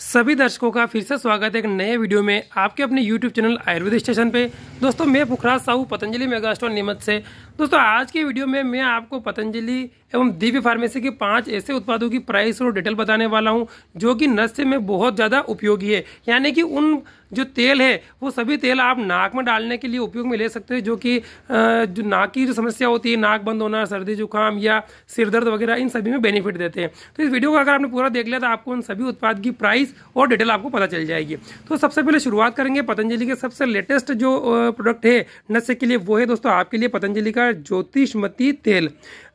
सभी दर्शकों का फिर से स्वागत है एक नए वीडियो में आपके अपने YouTube चैनल आयुर्वेद स्टेशन पे दोस्तों मैं पुखराज साहू पतंजलि मेगा स्टोर नियमित से दोस्तों आज के वीडियो में मैं आपको पतंजलि एवं दिव्य फार्मेसी के पांच ऐसे उत्पादों की प्राइस और डिटेल बताने वाला हूं जो कि नस्य में बहुत ज़्यादा उपयोगी है यानी कि उन जो तेल है वो सभी तेल आप नाक में डालने के लिए उपयोग में ले सकते हैं जो कि जो नाक की जो समस्या होती है नाक बंद होना सर्दी जुकाम या सिर दर्द वगैरह इन सभी में बेनिफिट देते हैं तो इस वीडियो को अगर आपने पूरा देख लिया तो आपको उन सभी उत्पाद की प्राइस और डिटेल आपको पता चल जाएगी तो सबसे पहले शुरुआत करेंगे पतंजलि के सबसे लेटेस्ट जो प्रोडक्ट है नशे के लिए वो है दोस्तों आपके लिए पतंजलि का ज्योतिषमती तेल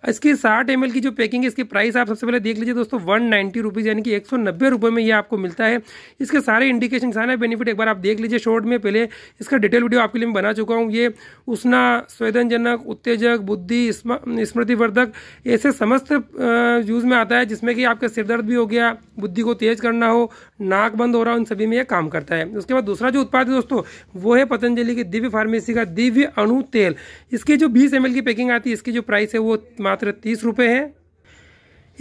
इसकी साठ एम की जो पैकिंग है इसकी प्राइस आप सबसे पहले देख लीजिए दोस्तों वन नाइन्टी रुपीज़ यानी कि एक सौ नब्बे रुपये में ये आपको मिलता है इसके सारे इंडिकेशन सारे बेनिफिट एक बार आप देख लीजिए शॉर्ट में पहले इसका डिटेल वीडियो आपके लिए मैं बना चुका हूँ ये उष्णा स्वेदनजनक उत्तेजक बुद्धि स्मृतिवर्धक ऐसे समस्त यूज़ में आता है जिसमें कि आपका सिर दर्द भी हो गया बुद्धि को तेज करना हो नाक बंद हो रहा हो सभी में यह काम करता है उसके बाद दूसरा जो उत्पाद है दोस्तों वो है पतंजलि की दिव्य फार्मेसी का दिव्य अणु तेल इसके जो बीस एम की पैकिंग आती है इसकी जो प्राइस है वो मात्र तीस रुपये है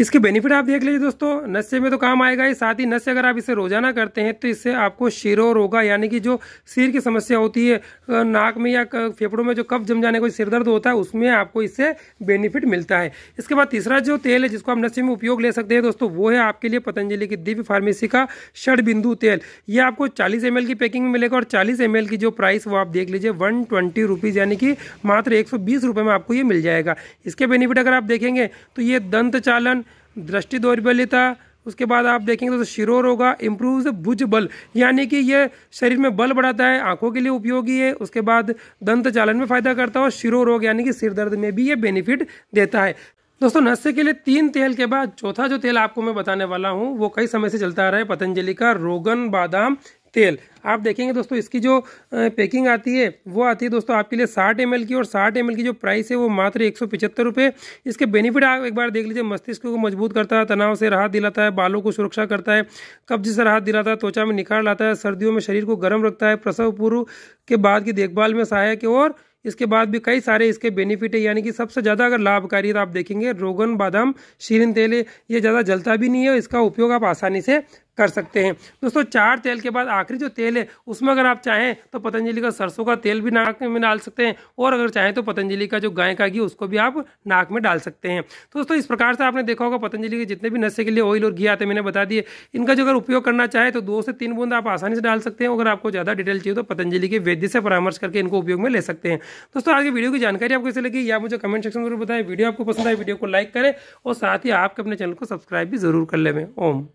इसके बेनिफिट आप देख लीजिए दोस्तों नशे में तो काम आएगा ही साथ ही नशे अगर आप इसे रोजाना करते हैं तो इससे आपको शिरो रोगा यानी कि जो सिर की समस्या होती है नाक में या फेफड़ों में जो कफ जम जाने का सिर दर्द होता है उसमें आपको इससे बेनिफिट मिलता है इसके बाद तीसरा जो तेल है जिसको आप नशे में उपयोग ले सकते हैं दोस्तों वो है आपके लिए पतंजलि की दिव्य फार्मेसी का षड बिंदु तेल ये आपको चालीस एम की पैकिंग में मिलेगा और चालीस एम की जो प्राइस वो आप देख लीजिए वन ट्वेंटी यानी कि मात्र एक सौ में आपको ये मिल जाएगा इसके बेनिफिट अगर आप देखेंगे तो ये दंत चालन दृष्टि दौर्बल्यता उसके बाद आप देखेंगे तो शिरोर होगा इम्प्रूव भुज बल यानी कि यह शरीर में बल बढ़ाता है आंखों के लिए उपयोगी है उसके बाद दंत चालन में फायदा करता है और रोग यानी कि सिर दर्द में भी ये बेनिफिट देता है दोस्तों नशे के लिए तीन तेल के बाद चौथा जो तेल आपको मैं बताने वाला हूँ वो कई समय से चलता आ रहा है पतंजलि का रोगन बादाम तेल आप देखेंगे दोस्तों इसकी जो पैकिंग आती है वो आती है दोस्तों आपके लिए साठ एम की और साठ एम की जो प्राइस है वो मात्र एक सौ इसके बेनिफिट आप एक बार देख लीजिए मस्तिष्क को मजबूत करता है तनाव से राहत दिलाता है बालों को सुरक्षा करता है कब्ज से राहत दिलाता है त्वचा में निखार लाता है सर्दियों में शरीर को गर्म रखता है प्रसव पूर्व के बाद की देखभाल में सहायक है और इसके बाद भी कई सारे इसके बेनिफिट है यानी कि सबसे ज़्यादा अगर लाभकारी तो आप देखेंगे रोगन बादाम शीरिन तेल ये ज़्यादा जलता भी नहीं है इसका उपयोग आप आसानी से कर सकते हैं दोस्तों चार तेल के बाद आखिरी जो तेल है उसमें अगर आप चाहें तो पतंजलि का सरसों का तेल भी नाक में डाल सकते हैं और अगर चाहें तो पतंजलि का जो गाय का घी उसको भी आप नाक में डाल सकते हैं तो दोस्तों इस प्रकार से आपने देखा होगा पतंजलि के जितने भी नशे के लिए ऑयल और घी आते मैंने बता दिए इनका जो अगर उपयोग करना चाहे तो दो से तीन बूंद आप आसानी से डाल सकते हैं अगर आपको ज़्यादा डिटेल चाहिए तो पतंजलि के वैद्य से परामर्श करके इनको उपयोग में ले सकते हैं दोस्तों आगे वीडियो की जानकारी आपको कैसे लगी या मुझे कमेंट सेक्शन में जरूर बताएं वीडियो आपको पसंद आए वीडियो को लाइक करें और साथ ही आपके अपने चैनल को सब्सक्राइब भी जरूर कर लेवें ओम